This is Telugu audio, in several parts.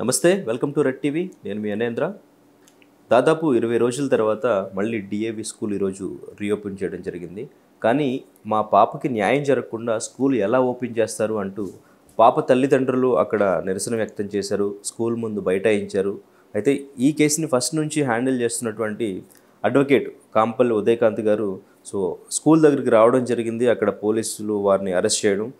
నమస్తే వెల్కమ్ టు రెడ్ టీవీ నేను మీ అనేంద్ర దాదాపు ఇరవై రోజుల తర్వాత మళ్ళీ డిఏవి స్కూల్ ఈరోజు రీఓపెన్ చేయడం జరిగింది కానీ మా పాపకి న్యాయం జరగకుండా స్కూల్ ఎలా ఓపెన్ చేస్తారు అంటూ పాప తల్లిదండ్రులు అక్కడ నిరసన వ్యక్తం చేశారు స్కూల్ ముందు బైఠాయించారు అయితే ఈ కేసుని ఫస్ట్ నుంచి హ్యాండిల్ చేస్తున్నటువంటి అడ్వకేట్ కాంపల్లి ఉదయకాంత్ గారు సో స్కూల్ దగ్గరికి రావడం జరిగింది అక్కడ పోలీసులు వారిని అరెస్ట్ చేయడం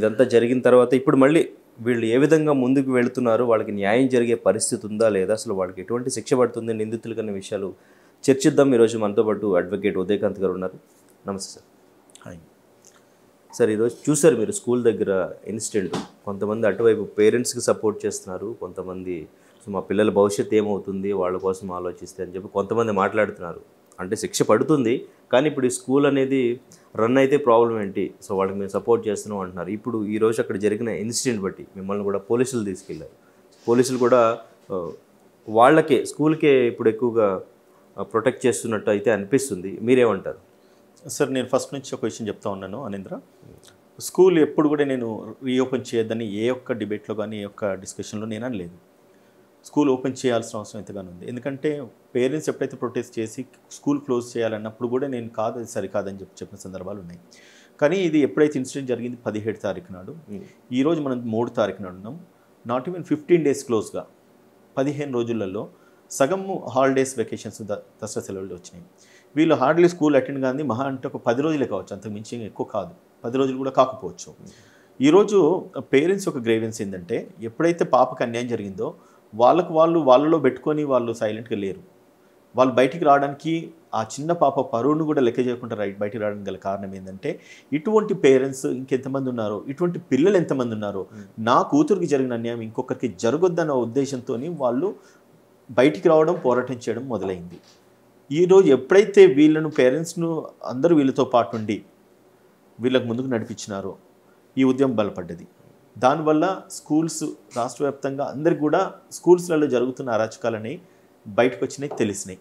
ఇదంతా జరిగిన తర్వాత ఇప్పుడు మళ్ళీ వీళ్ళు ఏ విధంగా ముందుకు వెళుతున్నారు వాళ్ళకి న్యాయం జరిగే పరిస్థితి ఉందా లేదా అసలు వాళ్ళకి ఎటువంటి శిక్ష పడుతుంది నిందితులు కన్నా విషయాలు చర్చిద్దాం ఈరోజు మనతో పాటు అడ్వకేట్ ఉదయకాంత్ గారు ఉన్నారు నమస్తే సార్ హాయ్ సార్ ఈరోజు చూసారు మీరు స్కూల్ దగ్గర ఇన్సిడెంట్ కొంతమంది అటువైపు పేరెంట్స్కి సపోర్ట్ చేస్తున్నారు కొంతమంది మా పిల్లల భవిష్యత్తు ఏమవుతుంది వాళ్ళ కోసం ఆలోచిస్తే అని చెప్పి కొంతమంది మాట్లాడుతున్నారు అంటే శిక్ష పడుతుంది కానీ ఇప్పుడు ఈ స్కూల్ అనేది రన్ అయితే ప్రాబ్లం ఏంటి సో వాళ్ళకి మేము సపోర్ట్ చేస్తున్నాం అంటున్నారు ఇప్పుడు ఈరోజు అక్కడ జరిగిన ఇన్సిడెంట్ బట్టి మిమ్మల్ని కూడా పోలీసులు తీసుకెళ్ళారు పోలీసులు కూడా వాళ్ళకే స్కూల్కే ఇప్పుడు ఎక్కువగా ప్రొటెక్ట్ చేస్తున్నట్టు అయితే అనిపిస్తుంది మీరేమంటారు సార్ నేను ఫస్ట్ నుంచి ఒక విషయం చెప్తా ఉన్నాను అనింద్ర స్కూల్ ఎప్పుడు కూడా నేను రీఓపెన్ చేయొద్దని ఏ ఒక్క డిబేట్లో కానీ ఏ ఒక్క డిస్కషన్లో నేను అనలేదు స్కూల్ ఓపెన్ చేయాల్సిన అవసరం ఎంతగానో ఉంది ఎందుకంటే పేరెంట్స్ ఎప్పుడైతే ప్రొటెస్ట్ చేసి స్కూల్ క్లోజ్ చేయాలన్నప్పుడు కూడా నేను కాదు అది సరికాదని చెప్పి చెప్పిన సందర్భాలు ఉన్నాయి కానీ ఇది ఎప్పుడైతే ఇన్సిడెంట్ జరిగింది పదిహేడు తారీఖు నాడు ఈరోజు మనం మూడు తారీఖు నాడు ఉన్నాం నాట్ ఈవెన్ ఫిఫ్టీన్ డేస్ క్లోజ్గా పదిహేను రోజులలో సగం హాలిడేస్ వెకేషన్స్ దసరా సెలవులు వచ్చినాయి వీళ్ళు హార్డ్లీ స్కూల్ అటెండ్ కానీ మహా అంటే ఒక పది రోజులే కావచ్చు అంతకు మించి ఎక్కువ కాదు పది రోజులు కూడా కాకపోవచ్చు ఈరోజు పేరెంట్స్ ఒక గ్రేవెన్స్ ఏంటంటే ఎప్పుడైతే పాపకు అన్యాయం జరిగిందో వాళ్ళకు వాళ్ళు వాళ్ళలో పెట్టుకొని వాళ్ళు సైలెంట్గా లేరు వాళ్ళు బయటికి రావడానికి ఆ చిన్న పాప పరువును కూడా లెక్క చేయకుండా రైట్ బయటికి రావడానికి గల కారణం ఏంటంటే ఇటువంటి పేరెంట్స్ ఇంకెంతమంది ఉన్నారో ఇటువంటి పిల్లలు ఎంతమంది ఉన్నారో నా కూతురికి జరిగిన అన్యాయం ఇంకొకరికి జరగొద్దన్న ఉద్దేశంతో వాళ్ళు బయటికి రావడం పోరాటం చేయడం మొదలైంది ఈరోజు ఎప్పుడైతే వీళ్ళను పేరెంట్స్ను అందరూ వీళ్ళతో పాటు ఉండి వీళ్ళకు ముందుకు నడిపించినారో ఈ ఉద్యమం బలపడ్డది దానివల్ల స్కూల్స్ రాష్ట్ర వ్యాప్తంగా అందరికి కూడా స్కూల్స్లలో జరుగుతున్న అరాచకాలని బయటకు వచ్చినాయి తెలిసినాయి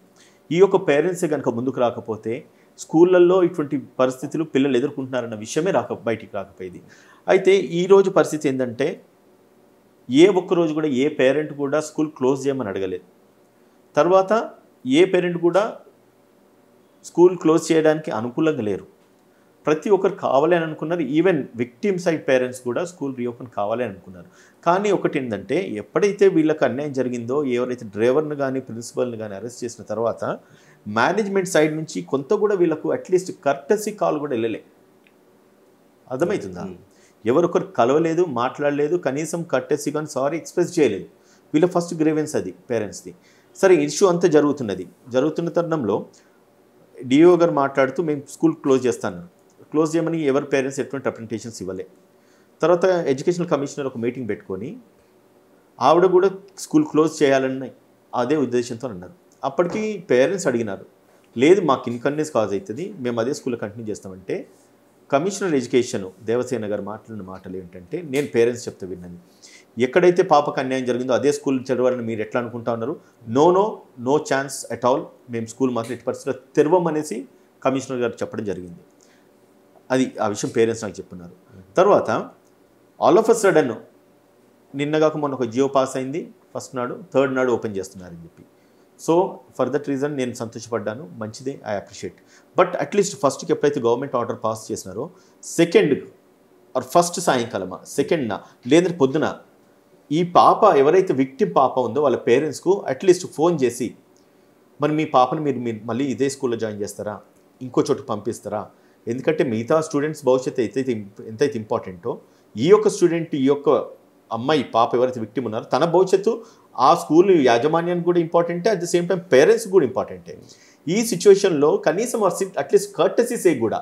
ఈ యొక్క పేరెంట్సే కనుక ముందుకు రాకపోతే స్కూళ్ళల్లో ఇటువంటి పరిస్థితులు పిల్లలు ఎదుర్కొంటున్నారన్న విషయమే రాక బయటికి రాకపోయేది అయితే ఈరోజు పరిస్థితి ఏంటంటే ఏ ఒక్కరోజు కూడా ఏ పేరెంట్ కూడా స్కూల్ క్లోజ్ చేయమని అడగలేదు తర్వాత ఏ పేరెంట్ కూడా స్కూల్ క్లోజ్ చేయడానికి అనుకూలంగా లేరు ప్రతి ఒక్కరు కావాలని అనుకున్నారు ఈవెన్ విక్టిమ్ సైడ్ పేరెంట్స్ కూడా స్కూల్ రీఓపెన్ కావాలని అనుకున్నారు కానీ ఒకటి ఏంటంటే ఎప్పుడైతే వీళ్ళకి అన్యాయం జరిగిందో ఎవరైతే డ్రైవర్ని కానీ ప్రిన్సిపల్ని కానీ అరెస్ట్ చేసిన తర్వాత మేనేజ్మెంట్ సైడ్ నుంచి కొంత కూడా వీళ్ళకు అట్లీస్ట్ కర్టసీ కాల్ కూడా వెళ్ళలే అర్థమవుతుందా hmm. ఎవరొకరు కలవలేదు మాట్లాడలేదు కనీసం కర్టసీ కానీ సారీ ఎక్స్ప్రెస్ చేయలేదు వీళ్ళ ఫస్ట్ గ్రేవెన్స్ అది పేరెంట్స్ది సరే ఇష్యూ అంతా జరుగుతున్నది జరుగుతున్న తరుణంలో డిఓ గారు మాట్లాడుతూ మేము స్కూల్ క్లోజ్ చేస్తాను క్లోజ్ చేయమని ఎవరి పేరెంట్స్ ఎటువంటి రిప్రజెంటేషన్స్ ఇవ్వలే తర్వాత ఎడ్యుకేషనల్ కమిషనర్ ఒక మీటింగ్ పెట్టుకొని ఆవిడ కూడా స్కూల్ క్లోజ్ చేయాలని అదే ఉద్దేశంతో అన్నారు అప్పటికి పేరెంట్స్ అడిగినారు లేదు మాకు ఇన్కన్వీనియన్స్ కాజ్ అవుతుంది మేము అదే స్కూల్లో కంటిన్యూ చేస్తామంటే కమిషనర్ ఎడ్యుకేషన్ దేవసేన గారు మాట్లాడిన మాటలు ఏంటంటే నేను పేరెంట్స్ చెప్తా విన్నాను ఎక్కడైతే పాపకు అన్యాయం జరిగిందో అదే స్కూల్ చదవాలని మీరు ఎట్లా అనుకుంటా ఉన్నారు no no no chance at all మేము స్కూల్ మాత్రం ఎట్టి పరిస్థితుల్లో తెరవమనేసి కమిషనర్ గారు చెప్పడం జరిగింది అది ఆ విషయం పేరెంట్స్ నాకు చెప్పున్నారు తర్వాత ఆల్ ఆఫ్ అ సడన్ నిన్నగాక మొన్న ఒక జియో పాస్ అయింది ఫస్ట్ నాడు థర్డ్ నాడు ఓపెన్ చేస్తున్నారని చెప్పి సో ఫర్ దట్ రీజన్ నేను సంతోషపడ్డాను మంచిదే ఐ అప్రిషియేట్ బట్ అట్లీస్ట్ ఫస్ట్కి ఎప్పుడైతే గవర్నమెంట్ ఆర్డర్ పాస్ చేసినారో సెకండ్ ఆర్ ఫస్ట్ సాయంకాలమా సెకండ్న లేదంటే పొద్దున ఈ పాప ఎవరైతే విక్టిమ్ పాప ఉందో వాళ్ళ పేరెంట్స్కు అట్లీస్ట్ ఫోన్ చేసి మరి మీ పాపను మీరు మీరు మళ్ళీ ఇదే స్కూల్లో జాయిన్ చేస్తారా ఇంకో చోటు పంపిస్తారా ఎందుకంటే మిగతా స్టూడెంట్స్ భవిష్యత్తు ఎంతైతే ఎంతైతే ఇంపార్టెంటో ఈ యొక్క స్టూడెంట్ ఈ యొక్క అమ్మాయి పాప ఎవరైతే విక్టిమ్ ఉన్నారో తన భవిష్యత్తు ఆ స్కూల్ యాజమాన్యానికి కూడా ఇంపార్టెంటే at the same time parents కూడా ఇంపార్టెంటే ఈ సిచ్యువేషన్లో కనీసం అట్లీస్ట్ కర్టసీసే కూడా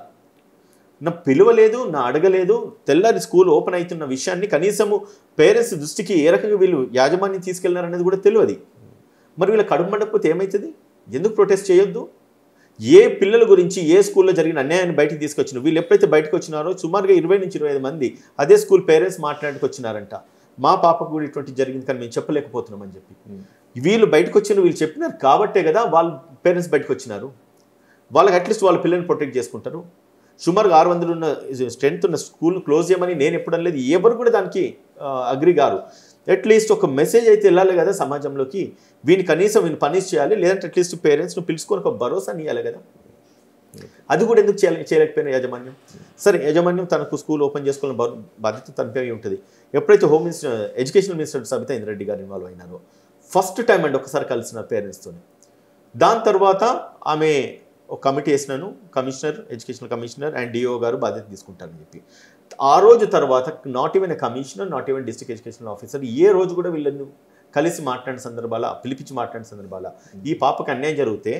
నా పిలువలేదు నా అడగలేదు తెల్లారి స్కూల్ ఓపెన్ అవుతున్న విషయాన్ని కనీసము పేరెంట్స్ దృష్టికి ఏ రకంగా వీళ్ళు యాజమాన్యం తీసుకెళ్లారనేది కూడా తెలియదు మరి వీళ్ళ కడుపు మండకపోతే ఏమవుతుంది ఎందుకు ప్రొటెస్ట్ చేయొద్దు ఏ పిల్లల గురించి ఏ స్కూల్లో జరిగిన అన్యాయాన్ని బయటకు తీసుకొచ్చిన వీళ్ళు ఎప్పుడైతే బయటకు వచ్చినారో సుమారుగా ఇరవై నుంచి ఇరవై మంది అదే స్కూల్ పేరెంట్స్ మాట్లాడుకు వచ్చినారంట మా పాపకు కూడా ఇటువంటి జరిగింది కానీ మేము చెప్పలేకపోతున్నామని చెప్పి వీళ్ళు బయటకు వచ్చిన వీళ్ళు చెప్పినారు కాబట్టే కదా వాళ్ళ పేరెంట్స్ బయటకు వచ్చినారు వాళ్ళకి అట్లీస్ట్ వాళ్ళ పిల్లల్ని ప్రొటెక్ట్ చేసుకుంటారు సుమారుగా ఆరు వందలు ఉన్న స్ట్రెంత్ ఉన్న స్కూల్ క్లోజ్ చేయమని నేను ఎప్పుడనలేదు ఎవరు కూడా దానికి అగ్రి గారు అట్లీస్ట్ ఒక మెసేజ్ అయితే వెళ్ళాలి కదా సమాజంలోకి వీని కనీసం వీని పనిష్ చేయాలి లేదంటే అట్లీస్ట్ పేరెంట్స్ను పిలుచుకొని ఒక భరోసా నీయాలి కదా అది కూడా ఎందుకు చేయాలి చేయలేకపోయిన యాజమాన్యం సరే యాజమాన్యం తనకు స్కూల్ ఓపెన్ చేసుకోవాలని బాధ్యత తనపై ఉంటుంది ఎప్పుడైతే home minister education minister Sabitha Indra Reddy గారు ఇన్వాల్వ్ అయినారో ఫస్ట్ టైం అండి ఒకసారి కలిసిన పేరెంట్స్తో దాని తర్వాత ఆమె ఒక కమిటీ వేసినాను commissioner educational commissioner and DO గారు బాధ్యత తీసుకుంటారని చెప్పి ఆ రోజు తర్వాత not even commissioner not even district educational officer ఏ రోజు కూడా వీళ్ళని కలిసి మాట్లాడిన సందర్భాల పిలిపించి మాట్లాడిన సందర్భాల ఈ పాపకు అన్యాయం జరిగితే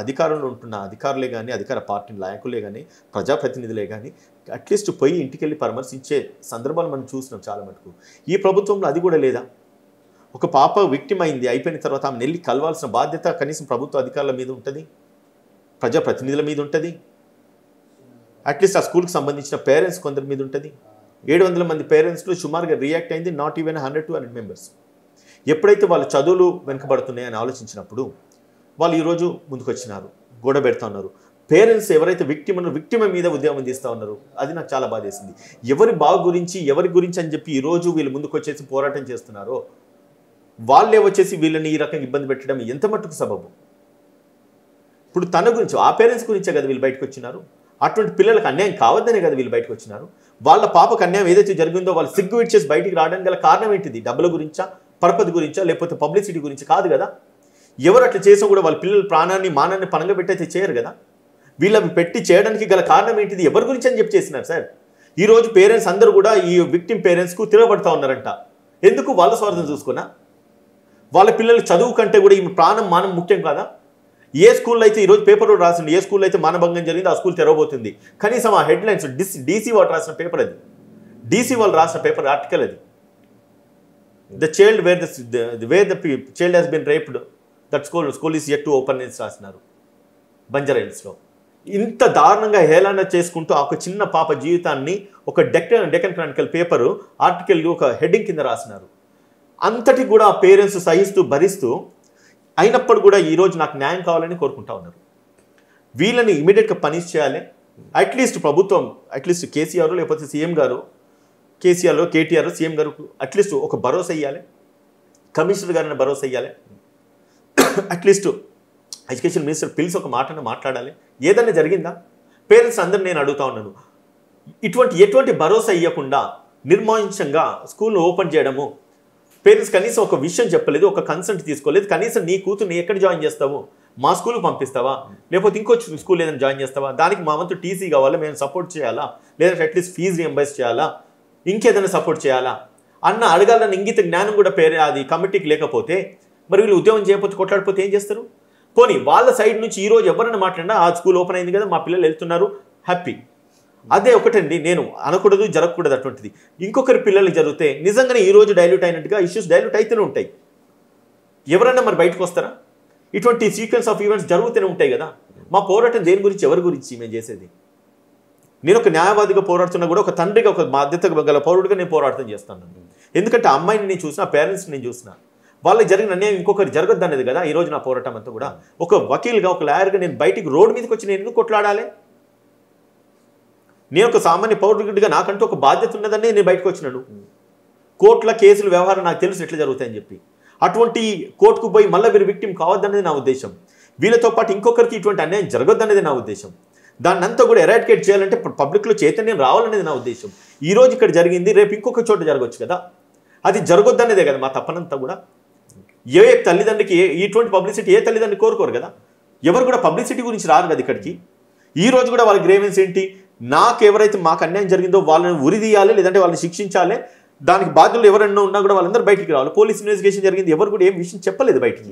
అధికారంలో ఉంటున్న అధికారులే కానీ అధికార పార్టీ నాయకులే కానీ ప్రజాప్రతినిధులే కానీ అట్లీస్ట్ పోయి ఇంటికి వెళ్ళి పరామర్శించే సందర్భాలు మనం చూసినాం చాలా మటుకు ఈ ప్రభుత్వంలో అది కూడా లేదా ఒక పాప విక్టిమ్ అయింది అయిపోయిన తర్వాత ఆమె నెల్లి కలవాల్సిన బాధ్యత కనీసం ప్రభుత్వ అధికారుల మీద ఉంటుంది ప్రజాప్రతినిధుల మీద ఉంటుంది అట్లీస్ట్ ఆ స్కూల్కి సంబంధించిన పేరెంట్స్ కొందరి మీద ఉంటుంది ఏడు వందల మంది పేరెంట్స్లో సుమారుగా రియాక్ట్ అయింది not even hundred two hundred members ఎప్పుడైతే వాళ్ళ చదువులు వెనుకబడుతున్నాయని ఆలోచించినప్పుడు వాళ్ళు ఈరోజు ముందుకొచ్చినారు గొడవ పెడతా ఉన్నారు పేరెంట్స్ ఎవరైతే విక్టిమ్ అన్నారు విక్టిమ్ మీద ఉద్యమం చేస్తూ ఉన్నారు అది నాకు చాలా బాధేసింది ఎవరి బాగు గురించి ఎవరి గురించి అని చెప్పి ఈరోజు వీళ్ళు ముందుకొచ్చేసి పోరాటం చేస్తున్నారో వాళ్ళే వచ్చేసి వీళ్ళని ఈ రకంగా ఇబ్బంది పెట్టడం ఎంత మట్టుకు సబబు ఇప్పుడు తన గురించి ఆ పేరెంట్స్ గురించే కదా వీళ్ళు బయటకు వచ్చినారు అటువంటి పిల్లలకు అన్యాయం కావద్దనే కదా వీళ్ళు బయటకు వచ్చినారు వాళ్ళ పాపకు అన్యాయం ఏదైతే జరిగిందో వాళ్ళు సిగ్గు చేసి బయటికి రావడానికి గల కారణం ఏంటిది డబ్బుల గురించా పరపతి గురించా లేకపోతే పబ్లిసిటీ గురించి కాదు కదా ఎవరు అట్లా చేసినా కూడా వాళ్ళ పిల్లల ప్రాణాన్ని మానాన్ని పనంగా పెట్టైతే చేయరు కదా వీళ్ళవి పెట్టి చేయడానికి గల కారణం ఏంటిది ఎవరి గురించి అని చెప్పి చేసినారు సార్ ఈరోజు పేరెంట్స్ అందరూ కూడా ఈ విక్టిమ్ పేరెంట్స్కు తిరగబడతా ఉన్నారంట ఎందుకు వాళ్ళ స్వార్థం చూసుకున్నా వాళ్ళ పిల్లలు చదువు కంటే కూడా ఈ ప్రాణం మానం ముఖ్యం కాదా ఏ స్కూల్లో అయితే ఈరోజు పేపర్లో రాసింది ఏ స్కూల్లో అయితే మానభంగం జరిగింది ఆ స్కూల్ తెరవబోతుంది కనీసం ఆ హెడ్లైన్స్ డిస్ డీసీ వాళ్ళు రాసిన పేపర్ అది డీసీ వాళ్ళు రాసిన పేపర్ ఆర్టికల్ అది the child where the where the child has been raped that school school is at to open రాసినారు బంజారా హిల్స్లో ఇంత దారుణంగా హేళన చేసుకుంటూ ఒక చిన్న పాప జీవితాన్ని ఒక Deccan Deccan Chronicle paper article ఒక హెడ్డింగ్ కింద రాసినారు అంతటి కూడా పేరెంట్స్ సహిస్తూ భరిస్తూ అయినప్పుడు కూడా ఈరోజు నాకు న్యాయం కావాలని కోరుకుంటా ఉన్నారు వీళ్ళని ఇమీడియట్గా పనిష్ చేయాలి అట్లీస్ట్ ప్రభుత్వం అట్లీస్ట్ కేసీఆర్ లేకపోతే సీఎం గారు కేసీఆర్ కేటీఆర్ సీఎం గారు అట్లీస్ట్ ఒక భరోసా ఇవ్వాలి కమిషనర్ గారిని భరోసా ఇవ్వాలి అట్లీస్ట్ ఎడ్యుకేషన్ మినిస్టర్ పిలిచి ఒక మాటను మాట్లాడాలి ఏదన్నా జరిగిందా పేరెంట్స్ అందరూ నేను అడుగుతా ఉన్నాను ఇటువంటి ఎటువంటి భరోసా ఇవ్వకుండా నిర్మాయించంగా స్కూల్ను ఓపెన్ చేయడము పేరెంట్స్ కనీసం ఒక విషయం చెప్పలేదు ఒక కన్సల్ట్ తీసుకోలేదు కనీసం నీ కూతురు నీ ఎక్కడ జాయిన్ చేస్తావు మా స్కూల్కి పంపిస్తావా లేకపోతే ఇంకో స్కూల్ ఏదైనా జాయిన్ చేస్తావా దానికి మా వంతు టీసీ కావాలా మేము సపోర్ట్ చేయాలా లేదంటే అట్లీస్ట్ ఫీజు రియంబైస్ చేయాలా ఇంకేదైనా సపోర్ట్ చేయాలా అన్న అడగాలన్న ఇంగిత జ్ఞానం కూడా పేరే అది కమిటీకి లేకపోతే మరి వీళ్ళు ఉద్యోగం చేయకపోతే కొట్లాడిపోతే ఏం చేస్తారు పోనీ వాళ్ళ సైడ్ నుంచి ఈరోజు ఎవరైనా మాట్లాడినా ఆ స్కూల్ ఓపెన్ అయింది కదా మా పిల్లలు వెళ్తున్నారు హ్యాపీ అదే ఒకటండి నేను అనకూడదు జరగకూడదు అటువంటిది ఇంకొకరి పిల్లలకి జరిగితే నిజంగానే ఈరోజు డైల్యూట్ అయినట్టుగా ఇష్యూస్ డైల్యూట్ అయితేనే ఉంటాయి ఎవరైనా మరి బయటకు వస్తారా ఇటువంటి సీక్వెన్స్ ఆఫ్ ఈవెంట్స్ జరుగుతూనే ఉంటాయి కదా మా పోరాటం దేని గురించి ఎవరి గురించి మేము చేసేది నేను ఒక న్యాయవాదిగా పోరాడుతున్నా కూడా ఒక తండ్రిగా ఒక బాధ్యత గల పౌరుడిగా నేను పోరాటం చేస్తాను ఎందుకంటే అమ్మాయిని నేను చూసిన పేరెంట్స్ని నేను చూసిన వాళ్ళకి జరిగిన అన్యాయం ఇంకొకరు జరగద్దు అనేది కదా ఈరోజు నా పోరాటం అంతా కూడా ఒక వకీల్గా ఒక లాయర్గా నేను బయటికి రోడ్డు మీదకి వచ్చి నేను ఎందుకు కొట్లాడాలి నేను ఒక సామాన్య పౌరుడిగా నాకంటూ ఒక బాధ్యత ఉన్నదని నేను బయటకు వచ్చినాను కోర్టుల కేసులు వ్యవహారం నాకు తెలుసు ఎట్లా జరుగుతాయని చెప్పి అటువంటి కోర్టుకు పోయి మళ్ళీ వీరు విక్టిం కావద్దనేది నా ఉద్దేశం వీళ్ళతో పాటు ఇంకొకరికి ఇటువంటి అన్యాయం జరగొద్దనేది నా ఉద్దేశం దాన్ని అంతా కూడా ఎరాడికేట్ చేయాలంటే పబ్లిక్లో చైతన్యం రావాలనేది నా ఉద్దేశం ఈ రోజు ఇక్కడ జరిగింది రేపు ఇంకొక చోట జరగవచ్చు కదా అది జరగొద్దనేదే కదా మా తప్పనంతా కూడా ఏ తల్లిదండ్రికి ఇటువంటి పబ్లిసిటీ ఏ తల్లిదండ్రి కోరుకోరు కదా ఎవరు కూడా పబ్లిసిటీ గురించి రారు కదా ఇక్కడికి ఈ రోజు కూడా వాళ్ళ గ్రేవెన్స్ ఏంటి నాకు ఎవరైతే మాకు అన్యాయం జరిగిందో వాళ్ళని ఉరిదీయాలి లేదంటే వాళ్ళని శిక్షించాలి దానికి బాధ్యులు ఎవరైనా ఉన్నా కూడా వాళ్ళందరూ బయటికి రావాలి పోలీస్ ఇన్వెస్టిగేషన్ జరిగింది ఎవరు కూడా ఏం విషయం చెప్పలేదు బయటికి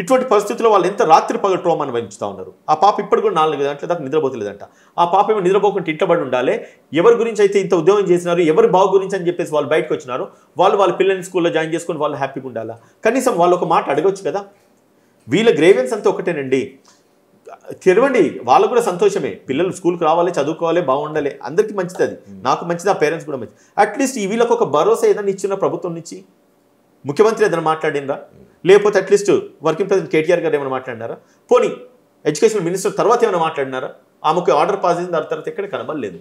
ఇటువంటి పరిస్థితుల్లో వాళ్ళు ఎంత రాత్రి పగ ట్రోమా అనుభవించుతూ ఉన్నారు ఆ పాప ఇప్పుడు కూడా నాలుగు గంటల దాకా నిద్రపోతలేదంట ఆ పాప ఏమో నిద్రపోకుండా ఇంటబడి ఉండాలి ఎవరి గురించి అయితే ఇంత ఉద్యోగం చేసినారు ఎవరి బాగు గురించి అని చెప్పేసి వాళ్ళు బయటకు వచ్చినారు వాళ్ళు వాళ్ళ పిల్లల్ని స్కూల్లో జాయిన్ చేసుకొని వాళ్ళు హ్యాపీగా ఉండాలా కనీసం వాళ్ళు ఒక మాట అడగవచ్చు కదా వీళ్ళ గ్రేవెన్స్ అంతా ఒకటేనండి తెరవండి వాళ్ళకు కూడా సంతోషమే పిల్లలు స్కూల్కి రావాలి చదువుకోవాలి బాగుండాలి అందరికీ మంచిది అది నాకు మంచిది ఆ పేరెంట్స్ కూడా మంచిది అట్లీస్ట్ వీళ్ళకు ఒక భరోసా ఏదైనా ఇచ్చిన ప్రభుత్వం నుంచి ముఖ్యమంత్రి ఏదైనా మాట్లాడినరా లేకపోతే అట్లీస్ట్ వర్కింగ్ ప్రెసిడెంట్ కేటీఆర్ గారు ఏమైనా మాట్లాడినారా పోనీ ఎడ్యుకేషన్ మినిస్టర్ తర్వాత ఏమైనా మాట్లాడినారా ఆమెకు ఆర్డర్ పాస్ అయిన దాని తర్వాత ఎక్కడ కనబడలేదు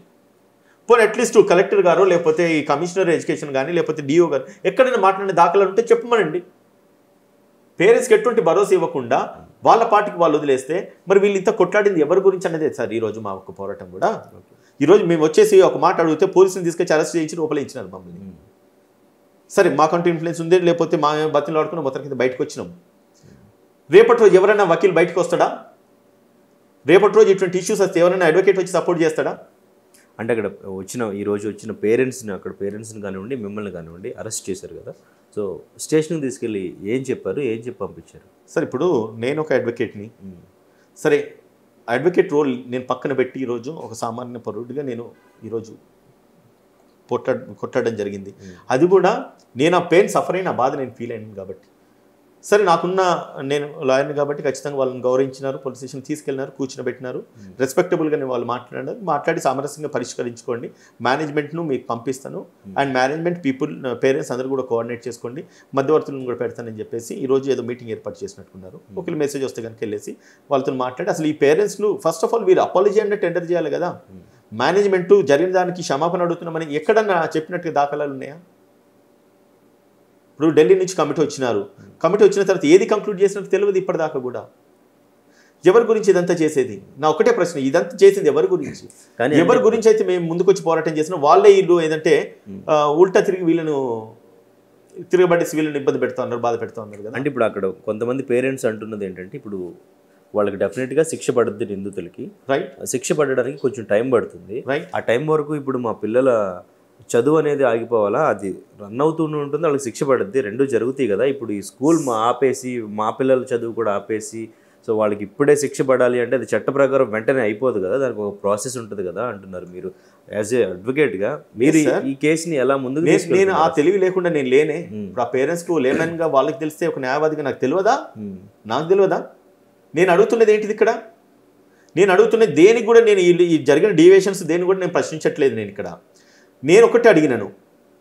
పోనీ అట్లీస్ట్ కలెక్టర్ గారు లేకపోతే ఈ కమిషనర్ ఎడ్యుకేషన్ కానీ లేకపోతే డిఓ గారు ఎక్కడైనా మాట్లాడిన దాఖలు ఉంటే చెప్పమనండి పేరెంట్స్కి ఎటువంటి భరోసా ఇవ్వకుండా వాళ్ళ పాటికి వాళ్ళు వదిలేస్తే మరి వీళ్ళు ఇంత కొట్లాడింది ఎవరి గురించి అన్నది సార్ ఈరోజు మా ఒక పోరాటం కూడా ఈరోజు మేము వచ్చేసి ఒక మాట అడిగితే పోలీసులు తీసుకొచ్చి అరెస్ట్ చేయించి లోపలించినారు మమ్మల్ని సరే మాకంటూ ఇన్ఫ్లుయెన్స్ ఉంది లేకపోతే మా బతిని ఆడుకున్న మొత్తం కింద బయటకు వచ్చినాం రేపటి రోజు ఎవరైనా వకీల్ బయటకు వస్తాడా రేపటి రోజు ఇటువంటి ఇష్యూస్ వస్తే ఎవరైనా అడ్వకేట్ వచ్చి సపోర్ట్ చేస్తాడా అంటే అక్కడ వచ్చిన ఈరోజు వచ్చిన పేరెంట్స్ని అక్కడ పేరెంట్స్ని కానివ్వండి మిమ్మల్ని కానివ్వండి అరెస్ట్ చేశారు కదా సో స్టేషన్కి తీసుకెళ్ళి ఏం చెప్పారు ఏం చెప్పి పంపించారు సార్ ఇప్పుడు నేను ఒక అడ్వకేట్ని సరే అడ్వకేట్ రోల్ నేను పక్కన పెట్టి ఈరోజు ఒక సామాన్య పరుడిగా నేను ఈరోజు పొట్టాడ కొట్టడం జరిగింది అది కూడా నేను ఆ పెయిన్ సఫర్ అయిన బాధ నేను ఫీల్ అయ్యాను కాబట్టి సరే నాకున్న నేను లాయర్ని కాబట్టి ఖచ్చితంగా వాళ్ళని గౌరవించినారు పోలీస్ స్టేషన్ తీసుకెళ్ళినారు కూర్చోబెట్టినారు రెస్పెక్టబుల్గా నేను వాళ్ళు మాట్లాడారు మాట్లాడి సామరస్యంగా పరిష్కరించుకోండి మేనేజ్మెంట్ను మీకు పంపిస్తాను అండ్ మేనేజ్మెంట్ పీపుల్ పేరెంట్స్ అందరూ కూడా కోఆర్డినేట్ చేసుకోండి మధ్యవర్తులను కూడా పెడతానని చెప్పేసి ఈరోజు ఏదో మీటింగ్ ఏర్పాటు చేసినట్టున్నారు ఒకరు మెసేజ్ వస్తే కనుక వెళ్ళేసి వాళ్ళతో మాట్లాడి అసలు ఈ పేరెంట్స్ను ఫస్ట్ ఆఫ్ ఆల్ వీరు అపాలజీ అంటే టెండర్ చేయాలి కదా మేనేజ్మెంట్ జరిగిన దానికి క్షమాపణ అడుగుతున్నామని ఎక్కడన్నా చెప్పినట్టుగా దాఖలాలు ఉన్నాయా ఇప్పుడు ఢిల్లీ నుంచి కమిటీ వచ్చినారు కమిటీ వచ్చిన తర్వాత ఏది కంక్లూడ్ చేసినట్టు తెలియదు ఇప్పటిదాకా కూడా ఎవరి గురించి ఇదంతా చేసేది నా ఒకటే ప్రశ్న ఇదంతా చేసింది ఎవరి గురించి కానీ ఎవరి గురించి అయితే మేము ముందుకొచ్చి పోరాటం చేసినా వాళ్ళే వీళ్ళు ఏదంటే ఉల్టా తిరిగి వీళ్ళను తిరగబడేసి వీళ్ళని ఇబ్బంది పెడతా ఉన్నారు బాధ పెడతా ఉన్నారు కదా అంటే ఇప్పుడు అక్కడ కొంతమంది పేరెంట్స్ అంటున్నది ఏంటంటే ఇప్పుడు వాళ్ళకి డెఫినెట్గా శిక్ష పడుద్ది నిందితులకి రైట్ శిక్ష పడడానికి కొంచెం టైం పడుతుంది రైట్ ఆ టైం వరకు ఇప్పుడు మా పిల్లల చదువు అనేది ఆగిపోవాలా అది రన్ అవుతూ ఉంటుంది వాళ్ళకి శిక్ష పడుద్ది రెండు జరుగుతాయి కదా ఇప్పుడు ఈ స్కూల్ మా ఆపేసి మా పిల్లల చదువు కూడా ఆపేసి సో వాళ్ళకి ఇప్పుడే శిక్ష పడాలి అంటే అది చట్ట ప్రకారం వెంటనే అయిపోదు కదా దానికి ఒక ప్రాసెస్ ఉంటుంది కదా అంటున్నారు మీరు యాజ్ ఏ అడ్వకేట్గా మీరు ఈ కేసుని ఎలా ముందు నేను ఆ తెలివి లేకుండా నేను లేనే hmm. ఇప్పుడు ఆ పేరెంట్స్కు లేమన్గా వాళ్ళకి తెలిస్తే ఒక న్యాయవాదిగా నాకు తెలియదా hmm. నాకు తెలియదా నేను అడుగుతున్నది ఏంటిది ఇక్కడ నేను అడుగుతున్నది దేనికి కూడా నేను ఈ జరిగిన డీవియేషన్స్ దేని కూడా నేను ప్రశ్నించట్లేదు నేను ఇక్కడ నేను ఒకటి అడిగినాను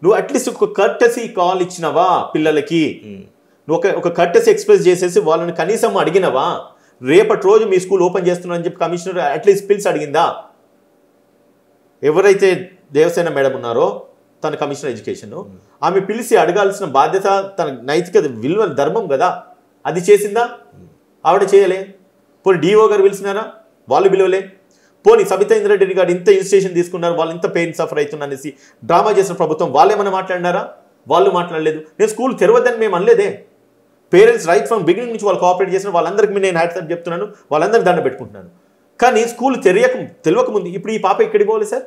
నువ్వు అట్లీస్ట్ ఒక కర్టసీ కాల్ ఇచ్చినవా పిల్లలకి నువ్వు ఒక ఒక కర్టసీ ఎక్స్ప్రెస్ చేసేసి వాళ్ళని కనీసం అడిగినవా రేపటి రోజు మీ స్కూల్ ఓపెన్ చేస్తున్నా అని చెప్పి కమిషనర్ అట్లీస్ట్ పిలిచి అడిగిందా ఎవరైతే దేవసేన మేడం ఉన్నారో తన కమిషనర్ ఎడ్యుకేషన్ ఆమె పిలిచి అడగాల్సిన బాధ్యత తన నైతిక విలువ ధర్మం కదా అది చేసిందా ఆవిడ చేయలే పోనీ డిఓ గారు పిలిచినారా వాళ్ళు పిలవలే పోనీ సబితా ఇంద్రారెడ్డి గారు ఇంత ఇన్స్టేషన్ తీసుకున్నారు వాళ్ళు ఇంత పెయిన్ సఫర్ అనేసి డ్రామా చేసిన ప్రభుత్వం వాళ్ళేమైనా మాట్లాడినారా వాళ్ళు మాట్లాడలేదు నేను స్కూల్ తెరవద్దని మేము అనలేదే పేరెంట్స్ రైట్ ఫ్రమ్ బిగినింగ్ నుంచి వాళ్ళు కోఆపరేట్ చేసిన వాళ్ళందరికీ నేను హ్యాట్స్ అని చెప్తున్నాను వాళ్ళందరికీ దండ పెట్టుకుంటున్నాను కానీ స్కూల్ తెలియక తెలియకముందు ఇప్పుడు ఈ పాప ఎక్కడికి పోవాలి సార్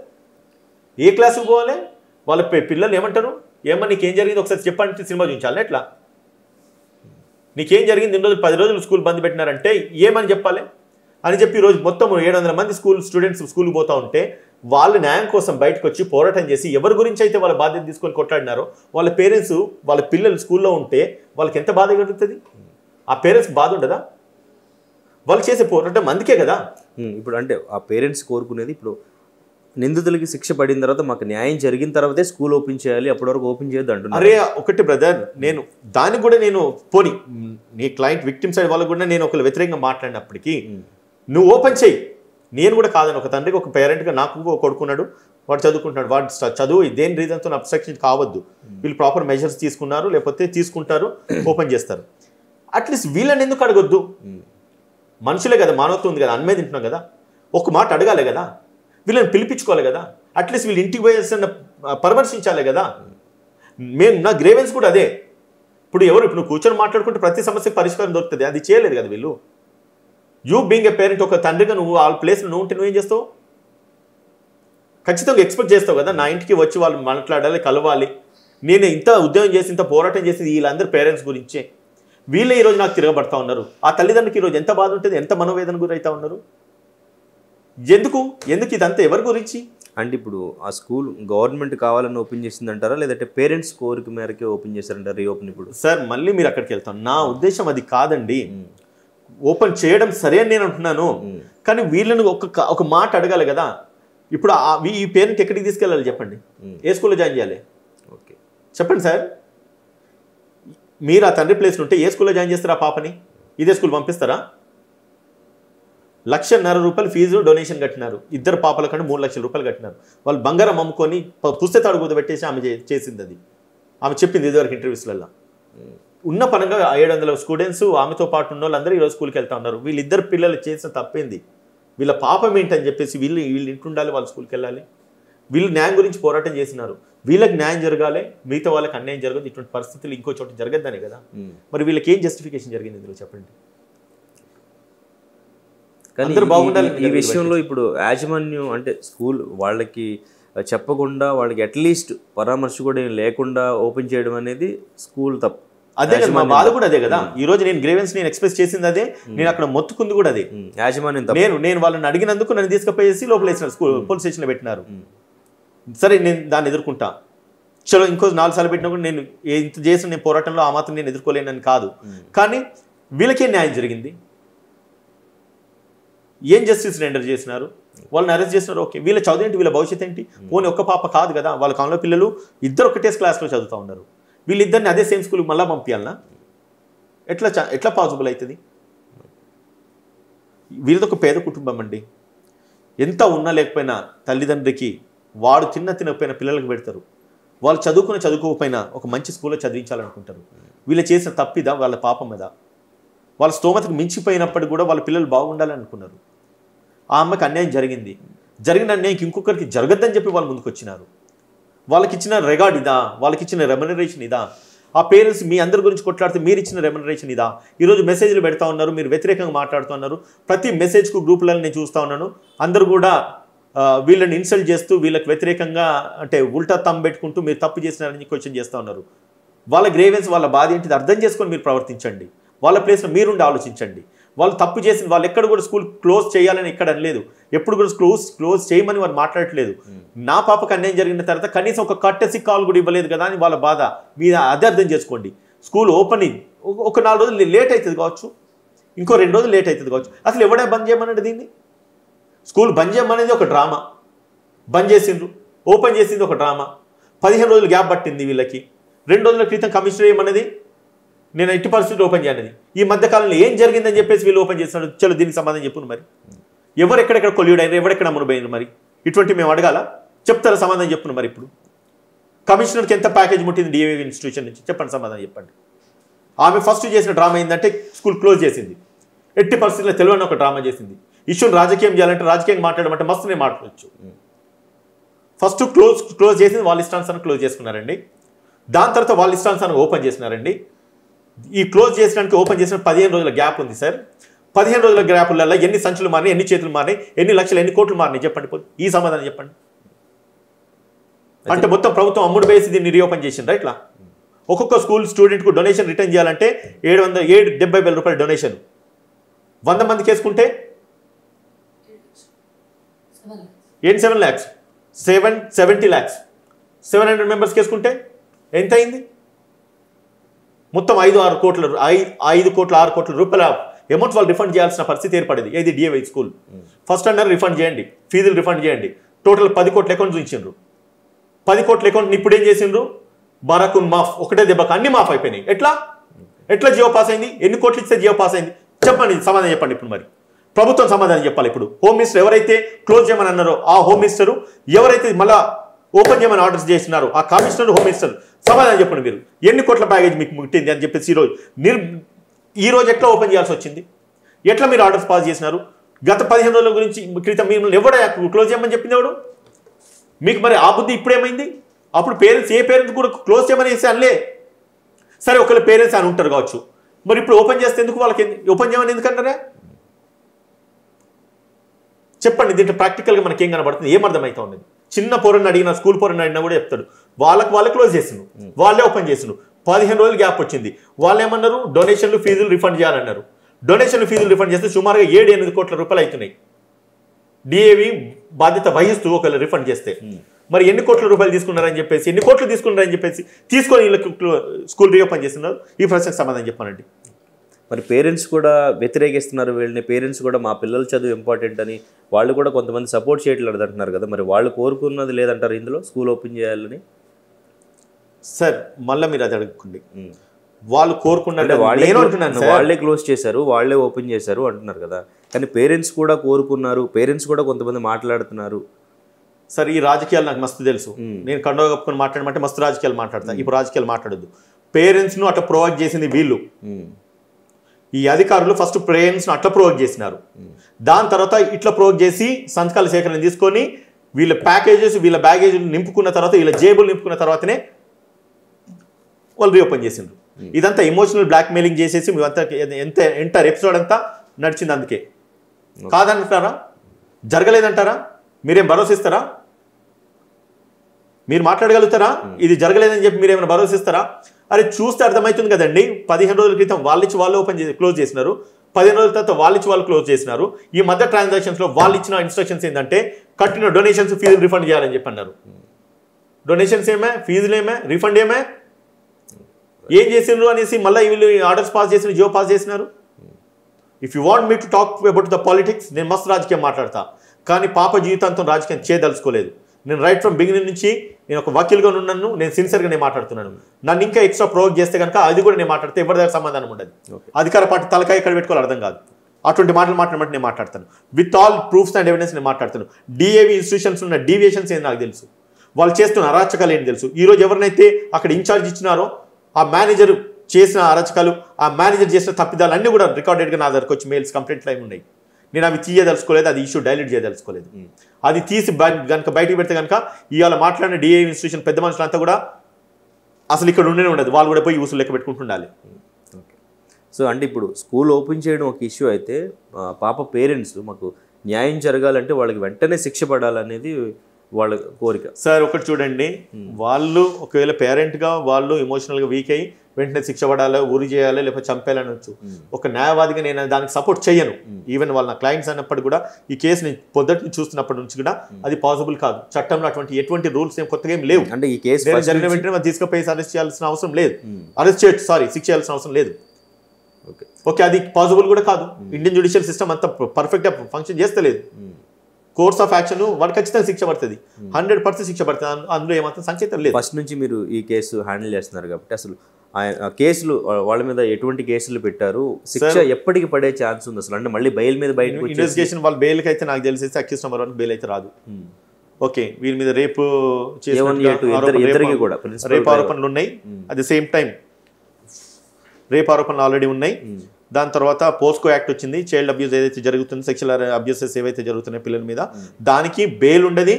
ఏ క్లాసుకు పోవాలి వాళ్ళ పిల్లలు ఏమంటారు ఏమన్నా నీకేం జరిగింది ఒకసారి చెప్పండి సినిమా చూపించాలి ఎట్లా నీకేం జరిగింది ఇన్ని రోజులు పది రోజులు స్కూల్ బంద్ పెట్టినారంటే ఏమని చెప్పాలి అని చెప్పి ఈరోజు మొత్తం ఏడు వందల మంది స్కూల్ స్టూడెంట్స్ స్కూల్కి పోతూ ఉంటే వాళ్ళ న్యాయం కోసం బయటకు వచ్చి పోరాటం చేసి ఎవరి గురించి అయితే వాళ్ళ బాధ్యత తీసుకొని కొట్లాడినారో వాళ్ళ పేరెంట్స్ వాళ్ళ పిల్లలు స్కూల్లో ఉంటే వాళ్ళకి ఎంత బాధ కలుగుతుంది ఆ పేరెంట్స్ బాధ ఉండదా వాళ్ళు చేసే పోరాటం అందుకే కదా ఇప్పుడు అంటే ఆ పేరెంట్స్ కోరుకునేది ఇప్పుడు నిందితులకి శిక్ష పడిన తర్వాత మాకు న్యాయం జరిగిన తర్వాతే స్కూల్ ఓపెన్ చేయాలి అప్పటి వరకు ఓపెన్ చేయొద్దు అంటున్నారు అరే ఒకటి బ్రదర్ నేను దానికి కూడా నేను పోని నీ క్లయింట్ విక్టిమ్ సైడ్ వాళ్ళకు కూడా నేను ఒకళ్ళు వ్యతిరేకంగా మాట్లాడినప్పటికీ నువ్వు ఓపెన్ చేయి నేను కూడా కాదని ఒక తండ్రికి ఒక పేరెంట్గా నాకు కొడుకున్నాడు వాడు చదువుకుంటున్నాడు వాడు చదువు దేని రీజన్తో అబ్స్ట్రక్షన్ కావద్దు వీళ్ళు ప్రాపర్ మెజర్స్ తీసుకున్నారు లేకపోతే తీసుకుంటారు ఓపెన్ చేస్తారు అట్లీస్ట్ వీళ్ళని ఎందుకు అడగొద్దు మనుషులే కదా మానవత్వం ఉంది కదా అన్మే తింటున్నాం కదా ఒక మాట అడగాలి కదా వీళ్ళని పిలిపించుకోవాలి కదా అట్లీస్ట్ వీళ్ళు ఇంటికి పోయేసిన పరామర్శించాలి కదా మేము నా గ్రేవెన్స్ కూడా అదే ఇప్పుడు ఎవరు ఇప్పుడు కూర్చొని మాట్లాడుకుంటే ప్రతి సమస్యకు పరిష్కారం దొరుకుతుంది అది చేయలేదు కదా వీళ్ళు యూ బీయింగ్ ఎ పేరెంట్ ఒక తండ్రిగా నువ్వు వాళ్ళ ప్లేస్లో నువ్వు ఉంటే నువ్వేం చేస్తావు ఖచ్చితంగా ఎక్స్పెక్ట్ చేస్తావు కదా నా ఇంటికి వచ్చి వాళ్ళు మాట్లాడాలి కలవాలి నేను ఇంత ఉద్యోగం చేసి ఇంత పోరాటం చేసింది వీళ్ళందరి పేరెంట్స్ గురించే వీళ్ళే ఈరోజు నాకు తిరగబడతా ఉన్నారు ఆ తల్లిదండ్రులకి ఈరోజు ఎంత బాధ ఉంటుంది ఎంత మనోవేదన గురైతా ఉన్నారు ఎందుకు ఎందుకు ఇదంతా ఎవరి గురించి అండ్ ఇప్పుడు ఆ స్కూల్ గవర్నమెంట్ కావాలని ఓపెన్ చేసిందంటారా లేదంటే పేరెంట్స్ కోరిక మేరకే ఓపెన్ చేశారంటారా రీఓపెన్ ఇప్పుడు సార్ మళ్ళీ మీరు అక్కడికి వెళ్తాం నా ఉద్దేశం అది కాదండి hmm. ఓపెన్ చేయడం సరే అని నేను అంటున్నాను కానీ వీళ్ళని ఒక ఒక మాట అడగాలి కదా ఇప్పుడు ఈ పేరెంట్ ఎక్కడికి తీసుకెళ్ళాలి చెప్పండి ఏ స్కూల్లో జాయిన్ చేయాలి ఓకే చెప్పండి సార్ మీరు ఆ తండ్రి ప్లేస్లో ఉంటే ఏ స్కూల్లో జాయిన్ చేస్తారా పాపని ఇదే స్కూల్ పంపిస్తారా లక్షన్నర రూపాయలు ఫీజు డొనేషన్ కట్టినారు ఇద్దరు పాపల కంటే మూడు లక్షల రూపాయలు కట్టినారు వాళ్ళు బంగారం అమ్ముకొని పుస్తకాలు పెట్టేసి ఆమె చేసింది అది ఆమె చెప్పింది ఇదివరకు ఇంటర్వ్యూస్లలో ఉన్న పరంగా ఏడు వందల స్టూడెంట్స్ ఆమెతో పాటు ఉన్న వాళ్ళందరూ ఈరోజు స్కూల్కి వెళ్తా ఉన్నారు వీళ్ళిద్దరు పిల్లలు చేసిన తప్పేంది వీళ్ళ పాపం ఏంటని చెప్పేసి వీళ్ళు వీళ్ళు ఇంటుండాలి వాళ్ళు స్కూల్కి వెళ్ళాలి వీళ్ళు న్యాయం గురించి పోరాటం చేసినారు వీళ్ళకి న్యాయం జరగాలి మిగతా వాళ్ళకి అన్యాయం జరగదు ఇటువంటి పరిస్థితులు ఇంకో చోట జరగద్దనే కదా మరి వీళ్ళకి ఏం జస్టిఫికేషన్ జరిగింది ఇందులో చెప్పండి అందరూ బాగుండాలి ఈ విషయంలో ఇప్పుడు యాజమాన్యం అంటే స్కూల్ వాళ్ళకి చెప్పకుండా వాళ్ళకి అట్లీస్ట్ పరామర్శ కూడా లేకుండా ఓపెన్ చేయడం అనేది స్కూల్ తప్పు అదే కదా మా బాధ కూడా అదే కదా ఈ రోజు నేను గ్రేవెన్స్ నేను ఎక్స్ప్రెస్ చేసింది అదే నేను అక్కడ మొత్తుకుంది కూడా అదే యాజమాన్యం నేను నేను వాళ్ళని అడిగినందుకు నన్ను తీసుకుపోయేసి లోపల వేసినారు స్కూల్ పోలీస్ స్టేషన్లో పెట్టినారు సరే నేను దాన్ని ఎదుర్కొంటా చలో ఇంకో నాలుగు సార్లు పెట్టినప్పుడు నేను ఇంత చేసిన నేను పోరాటంలో ఆ మాత్రం నేను ఎదుర్కోలేనని కాదు కానీ వీళ్ళకే న్యాయం జరిగింది ఏం జస్టిస్ రెండర్ చేసినారు వాళ్ళని అరెస్ట్ చేసినారు ఓకే వీళ్ళ చదువు ఏంటి వీళ్ళ భవిష్యత్ ఏంటి పోనీ ఒక్క పాప కాదు కదా వాళ్ళ కాలంలో పిల్లలు ఇద్దరు ఒకటే క్లాస్లో చదువుతూ ఉన్నారు వీళ్ళిద్దరిని అదే సేమ్ స్కూల్కి మళ్ళీ పంపించాలనా ఎట్లా ఎట్లా పాసిబుల్ అవుతుంది వీళ్ళది ఒక పేద కుటుంబం అండి ఎంత ఉన్నా లేకపోయినా తల్లిదండ్రికి వాడు తిన్న తినకపోయినా పిల్లలకు పెడతారు వాళ్ళు చదువుకున్న చదువుకోకపోయినా ఒక మంచి స్కూల్లో చదివించాలనుకుంటారు వీళ్ళు చేసిన తప్పిదా వాళ్ళ పాపం మీద వాళ్ళ స్తోమతకు మించిపోయినప్పటికి కూడా వాళ్ళ పిల్లలు బాగుండాలనుకున్నారు ఆ అమ్మకి అన్యాయం జరిగింది జరిగిన అన్యాయం ఇంకొకరికి జరగద్దని చెప్పి వాళ్ళు ముందుకు వచ్చినారు వాళ్ళకి ఇచ్చిన రికార్డ్ ఇదా వాళ్ళకి ఇచ్చిన రెమ్యునరేషన్ ఇదా ఆ పేరెంట్స్ మీ అందరి గురించి కొట్లాడితే మీరు ఇచ్చిన రెమ్యునరేషన్ ఇదా ఈరోజు మెసేజ్లు పెడతా ఉన్నారు మీరు వ్యతిరేకంగా మాట్లాడుతూ ఉన్నారు ప్రతి మెసేజ్కు గ్రూపులను నేను చూస్తూ ఉన్నాను అందరూ కూడా వీళ్ళని ఇన్సల్ట్ చేస్తూ వీళ్ళకి వ్యతిరేకంగా అంటే ఉల్టా తమ్ పెట్టుకుంటూ మీరు తప్పు చేసినారని క్వశ్చన్ చేస్తూ ఉన్నారు వాళ్ళ గ్రేవెన్స్ వాళ్ళ బాధ ఏంటిది అర్థం చేసుకొని మీరు ప్రవర్తించండి వాళ్ళ ప్లేస్లో మీరుండి ఆలోచించండి వాళ్ళు తప్పు చేసింది వాళ్ళు ఎక్కడ కూడా స్కూల్ క్లోజ్ చేయాలని ఎక్కడ అనలేదు ఎప్పుడు కూడా క్లోజ్ క్లోజ్ చేయమని వారు మాట్లాడట్లేదు నా పాపకు అన్యాయం జరిగిన తర్వాత కనీసం ఒక కట్టెసి కాల్ కూడా ఇవ్వలేదు కదా అని వాళ్ళ బాధ మీద అదే అర్థం చేసుకోండి స్కూల్ ఓపెనింగ్ ఒక నాలుగు రోజులు లేట్ అవుతుంది కావచ్చు ఇంకో రెండు రోజులు లేట్ అవుతుంది కావచ్చు అసలు ఎవడే బంద్ చేయమన్నాడు దీన్ని స్కూల్ బంద్ చేయమనేది ఒక డ్రామా బంద్ చేసిండ్రు ఓపెన్ చేసింది ఒక డ్రామా పదిహేను రోజులు గ్యాప్ పట్టింది వీళ్ళకి రెండు రోజుల క్రితం కమిషనర్ ఏమన్నది నేను ఎట్టి పరిస్థితులు ఓపెన్ చేయను ఈ మధ్యకాలంలో ఏం జరిగిందని చెప్పేసి వీళ్ళు ఓపెన్ చేస్తున్నారు చలో దీనికి సంబంధం చెప్పును మరి ఎవరు ఎక్కడెక్కడ అయినారు ఎవరెక్కడ మునిపోయినారు మరి ఇటువంటి మేము అడగాల చెప్తారా సమాధానం చెప్పును మరి ఇప్పుడు కమిషనర్కి ఎంత ప్యాకేజ్ ముట్టింది డిఏవి ఇన్స్టిట్యూషన్ నుంచి చెప్పండి సమాధానం చెప్పండి ఆమె ఫస్ట్ చేసిన డ్రామా ఏంటంటే స్కూల్ క్లోజ్ చేసింది ఎట్టి పరిస్థితుల్లో తెలియని ఒక డ్రామా చేసింది ఇష్యూని రాజకీయం చేయాలంటే రాజకీయంగా మాట్లాడమంటే మస్తునే మాట్లాడచ్చు ఫస్ట్ క్లోజ్ క్లోజ్ చేసింది వాళ్ళ ఇష్టాన్సాన్ని క్లోజ్ చేసుకున్నారండి దాని తర్వాత వాళ్ళ ఇష్టాన్సాన్ని ఓపెన్ చేసినారండి ఈ క్లోజ్ చేసడానికి ఓపెన్ చేసిన పదిహేను రోజుల గ్యాప్ ఉంది సార్ పదిహేను రోజుల గ్యాప్లలో ఎన్ని సంచులు మారినాయి ఎన్ని చేతులు మారినాయి ఎన్ని లక్షలు ఎన్ని కోట్లు మారినాయి చెప్పండి ఈ సమాధానం చెప్పండి అంటే మొత్తం ప్రభుత్వం అమ్ముడు వేసి దీన్ని రీఓపెన్ చేసిండ్రా ఇట్లా ఒక్కొక్క స్కూల్ స్టూడెంట్కు డొనేషన్ రిటర్న్ చేయాలంటే ఏడు వందల ఏడు డెబ్బై వేల రూపాయల డొనేషన్ వంద మందికి వేసుకుంటే ఏంటి seven lakhs seven seventy lakhs seven hundred మెంబర్స్కి వేసుకుంటే ఎంత అయింది మొత్తం ఐదు ఆరు కోట్ల ఐదు కోట్ల ఆరు కోట్ల రూపాయల అమౌంట్ వాళ్ళు రిఫండ్ చేయాల్సిన పరిస్థితి ఏర్పడింది ఏది DAV school first standard refund చేయండి ఫీజులు రిఫండ్ చేయండి టోటల్ పది కోట్ల అకౌంట్ చూపించారు పది కోట్ల అకౌంట్ ఇప్పుడు ఏం చేసిండ్రు బరాకున్ మాఫ్ ఒకటే దెబ్బకు అన్ని మాఫ్ అయిపోయినాయి ఎట్లా ఎట్లా జియో పాస్ అయింది ఎన్ని కోట్లు ఇస్తే జియో పాస్ అయింది చెప్పండి సమాధానం చెప్పండి ఇప్పుడు మరి ప్రభుత్వం సమాధానం చెప్పాలి ఇప్పుడు హోమ్ మినిస్టర్ ఎవరైతే క్లోజ్ చేయమని అన్నారో ఆ హోమ్ మినిస్టరు ఎవరైతే మళ్ళీ ఓపెన్ చేయమని ఆర్డర్స్ చేస్తున్నారు ఆ కమిషనర్ హోమ్ మినిస్టర్ సమాధానం చెప్పండి మీరు ఎన్ని కోట్ల ప్యాకేజ్ మీకు ముట్టింది అని చెప్పేసి ఈరోజు నిర్ ఈరోజు ఎట్లా ఓపెన్ చేయాల్సి వచ్చింది ఎట్లా మీరు ఆర్డర్స్ పాస్ చేసినారు గత పదిహేను రోజుల గురించి క్రితం మిమ్మల్ని ఎవడో క్లోజ్ చేయమని చెప్పింది ఎవడు మీకు మరి ఆ బుద్ధి ఇప్పుడేమైంది అప్పుడు పేరెంట్స్ ఏ పేరెంట్స్ కూడా క్లోజ్ చేయమని వేసి అనలే సరే ఒకళ్ళు పేరెంట్స్ అని ఉంటారు కావచ్చు మరి ఇప్పుడు ఓపెన్ చేస్తే ఎందుకు వాళ్ళకి ఓపెన్ చేయమని ఎందుకంటారా చెప్పండి దీంట్లో ప్రాక్టికల్గా మనకేం కనబడుతుంది ఏమర్థమవుతా ఉండేది చిన్న పొరని అడిగిన స్కూల్ పొరని అడిగినా కూడా చెప్తాడు వాళ్ళకి వాళ్ళు క్లోజ్ చేసిండు వాళ్ళే ఓపెన్ చేసిండు పదిహేను రోజులు గ్యాప్ వచ్చింది వాళ్ళు ఏమన్నారు డొనేషన్లు ఫీజులు రిఫండ్ చేయాలన్నారు డొనేషన్లు ఫీజులు రిఫండ్ చేస్తే సుమారుగా ఏడు ఎనిమిది కోట్ల రూపాయలు అవుతున్నాయి డిఏవి బాధ్యత వహిస్తూ ఒకవేళ రిఫండ్ చేస్తే మరి ఎన్ని కోట్ల రూపాయలు తీసుకున్నారని చెప్పేసి ఎన్ని కోట్లు తీసుకున్నారని చెప్పేసి తీసుకొని వీళ్ళకి స్కూల్ రీఓపెన్ చేస్తున్నారు ఈ ప్రశ్నకు సమాధానం చెప్పానండి మరి పేరెంట్స్ కూడా వ్యతిరేకిస్తున్నారు వీళ్ళని పేరెంట్స్ కూడా మా పిల్లల చదువు ఇంపార్టెంట్ అని వాళ్ళు కూడా కొంతమంది సపోర్ట్ చేయట్లేదు అంటున్నారు కదా మరి వాళ్ళు కోరుకున్నది లేదంటారు ఇందులో స్కూల్ ఓపెన్ చేయాలని సార్ మళ్ళీ మీరు అది అడుగుకోండి వాళ్ళు కోరుకున్నట్టు వాళ్ళే అంటున్నాను వాళ్ళే క్లోజ్ చేశారు వాళ్ళే ఓపెన్ చేశారు అంటున్నారు కదా కానీ పేరెంట్స్ కూడా కోరుకున్నారు పేరెంట్స్ కూడా కొంతమంది మాట్లాడుతున్నారు సార్ ఈ రాజకీయాలు నాకు మస్తు తెలుసు నేను కండవ కప్పుకొని మాట్లాడమంటే మస్తు రాజకీయాలు మాట్లాడతాను ఇప్పుడు రాజకీయాలు మాట్లాడద్దు పేరెంట్స్ను అట్లా ప్రొవైడ్ చేసింది వీళ్ళు ఈ అధికారులు ఫస్ట్ పేరెంట్స్ను అట్లా ప్రోగ్ చేసినారు దాని తర్వాత ఇట్లా ప్రోగ్ చేసి సంతకాల సేకరణ తీసుకొని వీళ్ళ ప్యాకేజెస్ వీళ్ళ బ్యాగేజ్ నింపుకున్న తర్వాత వీళ్ళ జేబులు నింపుకున్న తర్వాతనే వాళ్ళు రీఓపెన్ చేసిండ్రు hmm. ఇదంతా ఎమోషనల్ మెయిలింగ్ చేసేసి ఎంత ఎంటర్ ఎపిసోడ్ అంతా నడిచింది అందుకే కాదంటారా జరగలేదంటారా మీరేం భరోసిస్తారా మీరు మాట్లాడగలుగుతారా hmm. ఇది జరగలేదని చెప్పి మీరేమైనా భరోసిస్తారా అరే చూస్తే అర్థమవుతుంది కదండి పదిహేను రోజుల క్రితం వాళ్ళిచ్చి వాళ్ళు ఓపెన్ చేసి క్లోజ్ చేసినారు పదిహేను రోజుల తర్వాత వాళ్ళిచ్చి వాళ్ళు క్లోజ్ చేసినారు ఈ మధ్య ట్రాన్సాక్షన్స్లో వాళ్ళు ఇచ్చిన ఇన్స్ట్రక్షన్స్ ఏంటంటే కట్టిన డొనేషన్స్ ఫీజులు రిఫండ్ చేయాలని చెప్పి అన్నారు డొనేషన్స్ ఏమే ఫీజులు ఏమే రిఫండ్ ఏమే ఏం చేసినారు అనేసి మళ్ళీ వీళ్ళు ఆర్డర్స్ పాస్ చేసిన జియో పాస్ చేసినారు if you want me to talk about the politics నేను మస్తు రాజకీయం మాట్లాడతా కానీ పాప జీవితాంతం రాజకీయం చేయదలుచుకోలేదు నేను రైట్ ఫ్రమ్ బిగినింగ్ నుంచి నేను ఒక వకీల్గా ఉన్నాను నేను సిన్సియర్గా నేను మాట్లాడుతున్నాను నన్ను ఇంకా ఎక్స్ట్రా ప్రోవోక్ చేస్తే కనుక అది కూడా నేను మాట్లాడితే ఎవరి దగ్గర సమాధానం ఉండదు అధికార పార్టీ తలకాయ ఇక్కడ పెట్టుకోవాలి అర్థం కాదు అటువంటి మాటలు మాట్లాడమంటే నేను మాట్లాడతాను with all proofs and evidence నేను మాట్లాడతాను డిఏవి ఇన్స్టిట్యూషన్స్ ఉన్న డీవియేషన్స్ ఏంటి నాకు తెలుసు వాళ్ళు చేస్తున్న అరాచకాలు ఏంటి తెలుసు ఈరోజు ఎవరినైతే అక్కడ ఇన్ఛార్జ్ ఇచ్చినారో ఆ మేనేజర్ చేసిన అరాచకాలు ఆ మేనేజర్ చేసిన తప్పిదాలు అన్నీ కూడా రికార్డెడ్గా నా దగ్గరకు వచ్చి మెయిల్స్ కంప్లైంట్లు అయి ఉన్నాయి నేను అవి తీయదలుచుకోలేదు అది ఇష్యూ డైల్యూట్ చేయదలుచుకోలేదు అది తీసి కనుక బయటకు పెడితే కనుక ఇవాళ మాట్లాడిన డిఏ ఇన్స్టిట్యూషన్ పెద్ద మనుషులంతా కూడా అసలు ఇక్కడ ఉండేనే ఉండదు వాళ్ళు కూడా పోయి యూస్ లెక్క పెట్టుకుంటుండాలి సో అంటే ఇప్పుడు స్కూల్ ఓపెన్ చేయడం ఒక ఇష్యూ అయితే పాప పేరెంట్స్ మాకు న్యాయం జరగాలంటే వాళ్ళకి వెంటనే శిక్ష పడాలనేది వాళ్ళ కోరిక సార్ ఒకటి చూడండి వాళ్ళు ఒకవేళ పేరెంట్గా వాళ్ళు ఎమోషనల్గా వీక్ అయ్యి వెంటనే శిక్ష పడాలో ఊరి చేయాలో లేకపోతే చంపేయాలనొచ్చు ఒక న్యాయవాదిగా నేను దానికి సపోర్ట్ చేయను ఈవెన్ వాళ్ళ క్లయింట్స్ అన్నప్పుడు కూడా ఈ కేసు నేను పొద్దుటి చూస్తున్నప్పటి నుంచి కూడా అది పాసిబుల్ కాదు చట్టంలో అటువంటి ఎటువంటి రూల్స్ ఏం కొత్తగా ఏం లేవు అంటే ఈ కేసు జరిగిన వెంటనే మనం తీసుకుపోయి అరెస్ట్ చేయాల్సిన అవసరం లేదు అరెస్ట్ చేయొచ్చు సారీ శిక్ష చేయాల్సిన అవసరం లేదు ఓకే ఓకే అది పాసిబుల్ కూడా కాదు ఇండియన్ జ్యుడిషియల్ సిస్టమ్ అంత గా ఫంక్షన్ చేస్తలేదు కోర్స్ ఆఫ్ యాక్షన్ వాడు ఖచ్చితంగా శిక్ష పడుతుంది హండ్రెడ్ పర్సెంట్ శిక్ష పడుతుంది అందులో ఏమాత్రం సంకేతం లేదు ఫస్ట్ నుంచి మీరు ఈ కేసు హ్యాండిల్ చేస్తున్నారు కాబట్టి అసలు ఆయన కేసులు వాళ్ళ మీద ఎటువంటి కేసులు పెట్టారు శిక్ష ఎప్పటికి పడే ఛాన్స్ ఉంది అసలు అంటే మళ్ళీ బెయిల్ మీద బయట ఇన్వెస్టిగేషన్ వాళ్ళ బెయిల్కి అయితే నాకు తెలిసి అక్యూస్ నెంబర్ వన్ బెయిల్ అయితే రాదు hmm. ఓకే వీరి మీద రేపు రేపు ఆరోపణలు ఉన్నాయి at the same time rape ఆరోపణలు ఆల్రెడీ ఉన్నాయి దాని తర్వాత పోస్కో యాక్ట్ వచ్చింది చైల్డ్ అబ్యూస్ ఏదైతే జరుగుతుందో సెక్షువల్ అబ్యూసెస్ ఏవైతే జరుగుతున్నాయి పిల్లల మీద hmm. దానికి బెయిల్ ఉండదు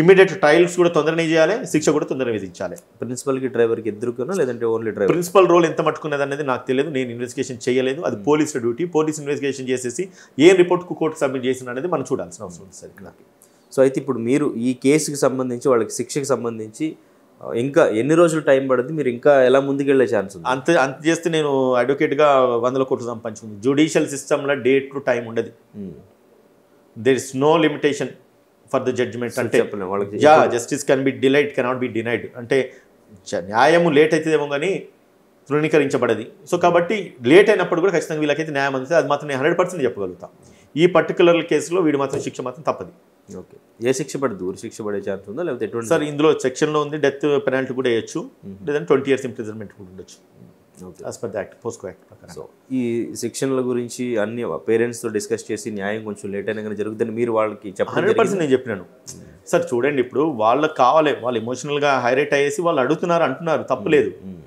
ఇమీడియట్ టైల్స్ కూడా తొందరనే చేయాలి శిక్ష కూడా తొందరగా విధించాలి ప్రిన్సిపల్కి డ్రైవర్కి ఎదురుకున్నా లేదంటే ఓన్లీ డ్రైవర్ ప్రిన్సిపల్ రోల్ ఎంత మట్టుకున్నది అనేది నాకు తెలియదు నేను ఇన్వెస్టిగేషన్ చేయలేదు అది hmm. Police duty police investigation చేసేసి ఏం రిపోర్ట్కు కోర్టు సబ్మిట్ చేసిన అనేది మనం చూడాల్సిన అవసరం ఉంది సార్ ఇక్కడ సో అయితే ఇప్పుడు మీరు ఈ కేసుకి సంబంధించి వాళ్ళకి శిక్షకి సంబంధించి ఇంకా ఎన్ని రోజులు టైం పడుతుంది మీరు ఇంకా ఎలా ముందుకెళ్లే ఛాన్స్ ఉంది అంత అంత చేస్తే నేను అడ్వకేట్గా వందల కోట్లు సంపాదించుకుంది జ్యుడిషియల్ సిస్టమ్లో డేట్ టు టైం ఉండదు there is no limitation for the judgement అంటే yeah justice can be delayed cannot be denied అంటే న్యాయము లేట్ అవుతుందేమో కానీ తృణీకరించబడది సో కాబట్టి లేట్ అయినప్పుడు కూడా ఖచ్చితంగా వీళ్ళకైతే న్యాయం అందుతుంది అది మాత్రం నేను హండ్రెడ్ పర్సెంట్ చెప్పగలుగుతాను ఈ పర్టికులర్ కేసులో వీడు మాత్రం శిక్ష మాత్రం తప్పదు ఓకే ఏ శిక్ష పడదు ఊరి శిక్ష పడే ఛాన్స్ ఉందా లేకపోతే సార్ ఇందులో సెక్షన్లో ఉంది డెత్ పెనాల్టీ కూడా వేయచ్చు లేదంటే ట్వంటీ ఇయర్స్ ఇంప్రిజన్మెంట్ కూడా ఉండొచ్చు as per act POCSO act ప్రకారం సో ఈ శిక్షణల గురించి అన్ని పేరెంట్స్తో డిస్కస్ చేసి న్యాయం కొంచెం లేట్ అయినా కానీ జరుగుతుంది మీరు వాళ్ళకి చెప్పండి పర్సెంట్ నేను చెప్పినాను సార్ చూడండి ఇప్పుడు వాళ్ళకి కావాలి వాళ్ళు ఎమోషనల్గా హైరైట్ అయ్యేసి వాళ్ళు అడుగుతున్నారు అంటున్నారు తప్పులేదు hmm, hmm.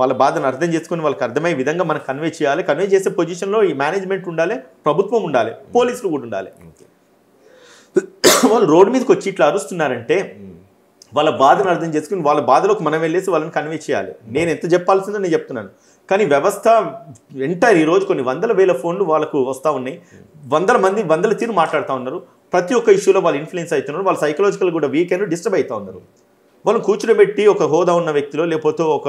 వాళ్ళ బాధను అర్థం చేసుకుని వాళ్ళకి అర్థమయ్యే విధంగా మనం కన్వే చేయాలి కన్వే చేసే పొజిషన్లో ఈ మేనేజ్మెంట్ ఉండాలి ప్రభుత్వం ఉండాలి hmm. పోలీసులు కూడా ఉండాలి వాళ్ళు రోడ్డు మీదకి వచ్చి ఇట్లా అరుస్తున్నారంటే వాళ్ళ బాధను అర్థం చేసుకుని వాళ్ళ బాధలోకి మనం వెళ్ళేసి వాళ్ళని కన్వే చేయాలి నేను ఎంత చెప్పాల్సిందో నేను చెప్తున్నాను కానీ వ్యవస్థ ఎంటైర్ ఈరోజు కొన్ని వందల వేల ఫోన్లు వాళ్ళకు వస్తూ ఉన్నాయి వందల మంది వందల తీరు మాట్లాడుతూ ఉన్నారు ప్రతి ఒక్క ఇష్యూలో వాళ్ళు ఇన్ఫ్లుయెన్స్ అవుతున్నారు వాళ్ళ సైకలాజికల్ కూడా వీకెండ్ డిస్టర్బ్ అవుతూ ఉన్నారు వాళ్ళు కూర్చోబెట్టి ఒక హోదా ఉన్న వ్యక్తిలో లేకపోతే ఒక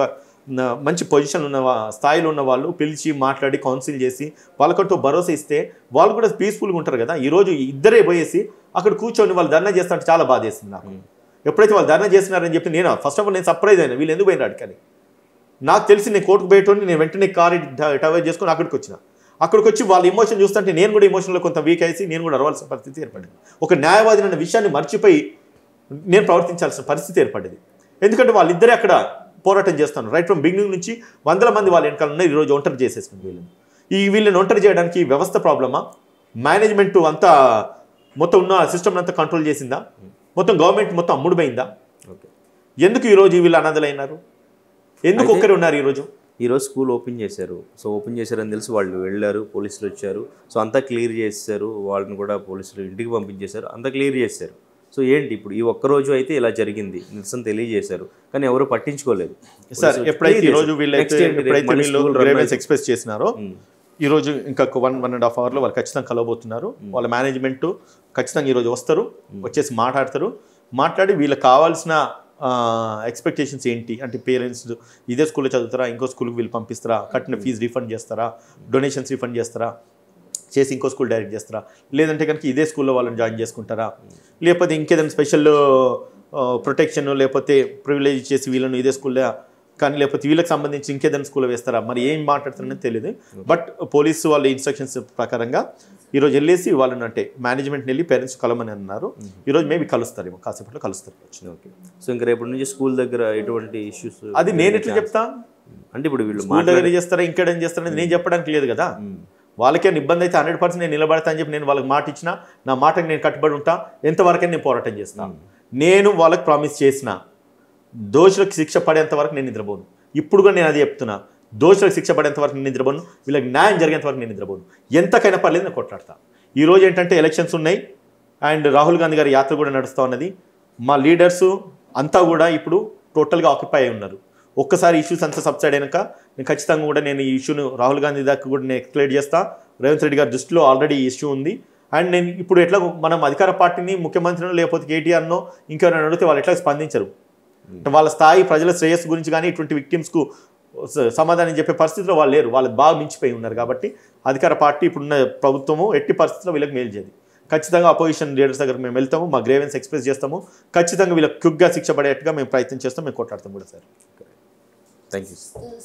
మంచి పొజిషన్ ఉన్న స్థాయిలో ఉన్న వాళ్ళు పిలిచి మాట్లాడి కౌన్సిల్ చేసి వాళ్ళకంటూ భరోసా ఇస్తే వాళ్ళు కూడా పీస్ఫుల్గా ఉంటారు కదా ఈరోజు ఇద్దరే పోయేసి అక్కడ కూర్చొని వాళ్ళు ధర్నా చేస్తారంటే చాలా బాధ నాకు ఎప్పుడైతే వాళ్ళు ధర్నా చేస్తున్నారని చెప్పి నేను ఫస్ట్ ఆఫ్ ఆల్ నేను సర్ప్రైజ్ అయినా వీళ్ళు ఎందుకు పోయినాడు అక్కడికి నాకు తెలిసి నేను కోర్టుకు పోయేటోని నేను వెంటనే కార్ టవర్ చేసుకొని అక్కడికి వచ్చిన అక్కడికి వచ్చి వాళ్ళ ఇమోషన్ చూస్తుంటే నేను కూడా ఇమోషన్లో కొంత వీక్ అయ్యి నేను కూడా అరవాల్సిన పరిస్థితి ఏర్పడింది ఒక న్యాయవాది అన్న విషయాన్ని మర్చిపోయి నేను ప్రవర్తించాల్సిన పరిస్థితి ఏర్పడింది ఎందుకంటే వాళ్ళిద్దరే అక్కడ పోరాటం చేస్తాను రైట్ ఫ్రమ్ బిగినింగ్ నుంచి వందల మంది వాళ్ళ వెనకాల ఉన్నాయి ఈరోజు ఒంటరి చేసేసుకుని వీళ్ళని ఈ వీళ్ళని ఒంటరి చేయడానికి వ్యవస్థ ప్రాబ్లమా మేనేజ్మెంట్ అంతా మొత్తం ఉన్న సిస్టమ్ అంతా కంట్రోల్ చేసిందా మొత్తం గవర్నమెంట్ మొత్తం అమ్ముడుపోయిందా ఎందుకు ఈరోజు వీళ్ళు అనాథలైనారు ఎందుకు ఒక్కరు ఉన్నారు ఈరోజు ఈరోజు స్కూల్ ఓపెన్ చేశారు సో ఓపెన్ చేశారని తెలిసి వాళ్ళు వెళ్ళారు పోలీసులు వచ్చారు సో అంతా క్లియర్ చేశారు వాళ్ళని కూడా పోలీసులు ఇంటికి పంపించేశారు అంతా క్లియర్ చేశారు సో ఏంటి ఇప్పుడు ఈ ఒక్కరోజు అయితే ఇలా జరిగింది నిరసన తెలియజేశారు కానీ ఎవరు పట్టించుకోలేదు సార్ ఎప్పుడైతే ఈరోజు వీళ్ళు ఎక్స్ప్రెస్ చేసినారో ఈరోజు ఇంకా వన్ వన్ అండ్ హాఫ్ అవర్లో వాళ్ళు ఖచ్చితంగా కలవబోతున్నారు వాళ్ళ మేనేజ్మెంట్ ఖచ్చితంగా ఈరోజు వస్తారు వచ్చేసి మాట్లాడతారు మాట్లాడి వీళ్ళకి కావాల్సిన ఎక్స్పెక్టేషన్స్ ఏంటి అంటే పేరెంట్స్ ఇదే స్కూల్లో చదువుతారా ఇంకో స్కూల్కి వీళ్ళు పంపిస్తారా కట్టిన ఫీజు రీఫండ్ చేస్తారా డొనేషన్స్ రీఫండ్ చేస్తారా చేసి ఇంకో స్కూల్ డైరెక్ట్ చేస్తారా లేదంటే కనుక ఇదే స్కూల్లో వాళ్ళని జాయిన్ చేసుకుంటారా లేకపోతే ఇంకేదైనా స్పెషల్ ప్రొటెక్షన్ లేకపోతే ప్రివిలేజ్ చేసి వీళ్ళను ఇదే స్కూల్లో కానీ లేకపోతే వీళ్ళకి సంబంధించి ఇంకేదైనా స్కూల్లో వేస్తారా మరి ఏం మాట్లాడుతున్నా తెలియదు బట్ పోలీసు వాళ్ళ ఇన్స్ట్రక్షన్స్ ప్రకారంగా ఈరోజు వెళ్ళేసి వాళ్ళని అంటే మేనేజ్మెంట్ని వెళ్ళి పేరెంట్స్ కలమని అన్నారు ఈరోజు మేబీ ఏమో కాసేపట్లో కలుస్తారు ఓకే సో ఇంకా రేపటి నుంచి స్కూల్ దగ్గర ఎటువంటి ఇష్యూస్ అది నేను ఎట్లా చెప్తా అంటే ఇప్పుడు వీళ్ళు స్కూల్ దగ్గర చేస్తారా ఇంకేం చేస్తారా నేను చెప్పడానికి లేదు కదా వాళ్ళకే ఇబ్బంది అయితే హండ్రెడ్ పర్సెంట్ నేను నిలబడతా అని చెప్పి నేను వాళ్ళకి మాట ఇచ్చినా నా మాటకి నేను కట్టుబడి ఉంటా ఎంతవరకైనా నేను పోరాటం చేస్తాను నేను వాళ్ళకి ప్రామిస్ చేసిన దోషులకు శిక్ష పడేంత వరకు నేను నిద్రపోను ఇప్పుడు కూడా నేను అది చెప్తున్నా దోషులకు శిక్ష పడేంత వరకు నేను నిద్రపోను వీళ్ళకి న్యాయం జరిగేంత వరకు నేను నిద్రపోను ఎంతకైనా పర్లేదు నేను కొట్లాడతా ఈరోజు ఏంటంటే ఎలక్షన్స్ ఉన్నాయి అండ్ రాహుల్ గాంధీ గారి యాత్ర కూడా నడుస్తూ ఉన్నది మా లీడర్స్ అంతా కూడా ఇప్పుడు టోటల్గా ఆక్యుపై అయి ఉన్నారు ఒక్కసారి ఇష్యూస్ అంతా సబ్సైడ్ అయినాక నేను ఖచ్చితంగా కూడా నేను ఈ ఇష్యూను రాహుల్ గాంధీ దాకా కూడా నేను ఎక్స్ప్లెయిన్ చేస్తా రేవంత్ రెడ్డి గారి దృష్టిలో ఆల్రెడీ ఇష్యూ ఉంది అండ్ నేను ఇప్పుడు ఎట్లా మనం అధికార పార్టీని ముఖ్యమంత్రిని లేకపోతే కేటీఆర్నో ఇంకెవరైనా అడిగితే వాళ్ళు ఎట్లా స్పందించరు వాళ్ళ స్థాయి ప్రజల శ్రేయస్సు గురించి కానీ ఇటువంటి విక్టిమ్స్కు సమాధానం చెప్పే పరిస్థితిలో వాళ్ళు లేరు వాళ్ళు బాగా మించిపోయి ఉన్నారు కాబట్టి అధికార పార్టీ ఇప్పుడున్న ప్రభుత్వము ఎట్టి పరిస్థితిలో వీళ్ళకి మేలు చేయదు ఖచ్చితంగా అపోజిషన్ లీడర్స్ దగ్గర మేము వెళ్తాము మా గ్రేవెన్స్ ఎక్స్ప్రెస్ చేస్తాము ఖచ్చితంగా వీళ్ళకి క్విక్గా శిక్ష పడేట్టుగా మేము ప్రయత్నం చేస్తాం మేము కొట్లాడతాం కూడా సార్ థ్యాంక్ యూ